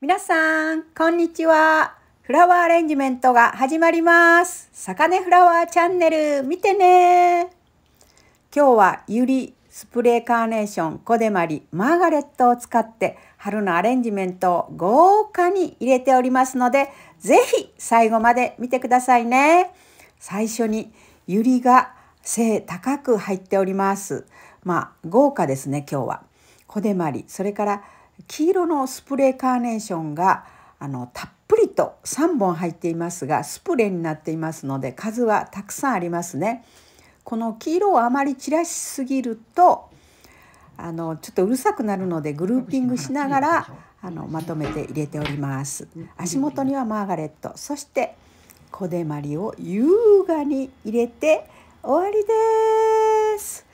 皆さん、こんにちは。フラワーアレンジメントが始まります。さかねフラワーチャンネル、見てね。今日はユリ、スプレーカーネーション、コデマリ、マーガレットを使って春のアレンジメントを豪華に入れておりますので、ぜひ最後まで見てくださいね。最初にユリが背高く入っております。まあ、豪華ですね、今日は。コデマリ、それから黄色のスプレーカーネーションがあのたっぷりと3本入っていますがスプレーになっていますので数はたくさんありますね。この黄色をあまり散らしすぎるとあのちょっとうるさくなるのでグルーピングしながらあのまとめて入れております。足元にはマーガレットそしてコデマリを優雅に入れて終わりです。